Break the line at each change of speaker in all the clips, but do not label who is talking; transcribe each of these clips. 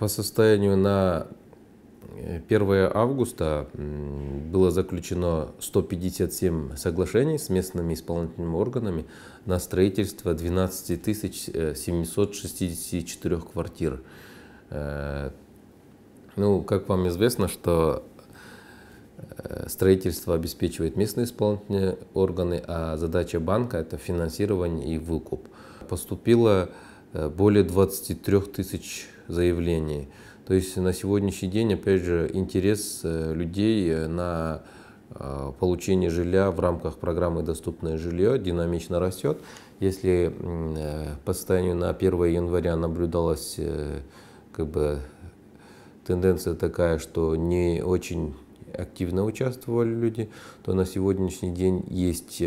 По состоянию на 1 э, августа было заключено 157 соглашений с местными исполнительными органами на строительство 12 764 э, квартир. Э, ну, как вам известно, что строительство обеспечивает местные исполнительные органы, а задача банка – это финансирование и выкуп. Поступило Э, более 23 тысяч заявлений. То есть на сегодняшний день, опять же, интерес э, людей э, на получение жилья в рамках программы «Доступное жилье» динамично растет. Если по состоянию на 1 января наблюдалась как бы, тенденция такая, что не очень активно участвовали люди, то на сегодняшний день есть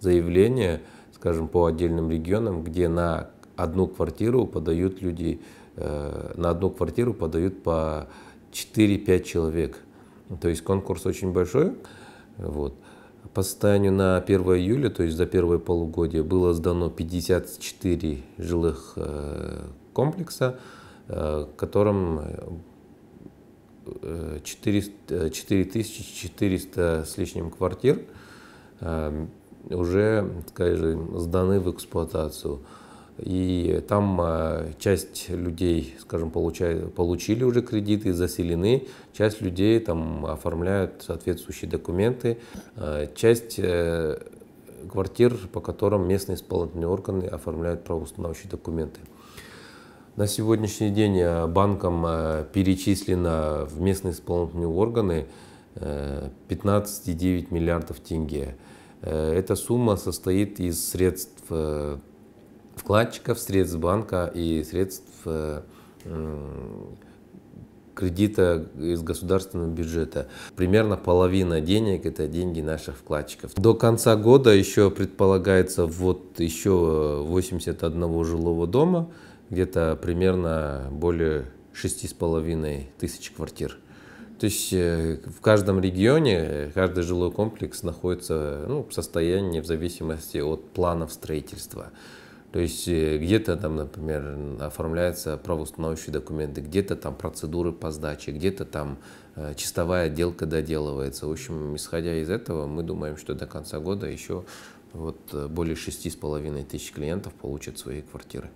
заявления, скажем, по отдельным регионам, где на одну квартиру подают люди, э, на одну квартиру подают по 4-5 человек. То есть конкурс очень большой. Вот. По состоянию на 1 июля, то есть за первое полугодие, было сдано 54 жилых э, комплекса, в котором 4400 с лишним квартир э, уже, скажем, сданы в эксплуатацию. И там а, часть людей, скажем, получают, получили уже кредиты, заселены, часть людей там оформляют соответствующие документы, а, часть э, квартир, по которым местные исполнительные органы оформляют правоустанавливающие документы. На сегодняшний день э, банком э, перечислено в местные исполнительные органы 15,9 миллиардов тенге. Эта сумма состоит из средств вкладчиков, средств банка и средств э, кредита из государственного бюджета. Примерно половина денег это деньги наших вкладчиков. До конца года еще предполагается вот еще 81 жилого дома, где-то примерно более 6,5 тысяч квартир. То есть э, в каждом регионе каждый жилой комплекс находится ну, в состоянии в зависимости от планов строительства. То есть э, где-то там, например, оформляются правоустановочные документы, где-то там процедуры по сдаче, где-то там э, чистовая отделка доделывается. В общем, исходя из этого, мы думаем, что до конца года еще вот э, более 6,5 тысяч клиентов получат свои квартиры.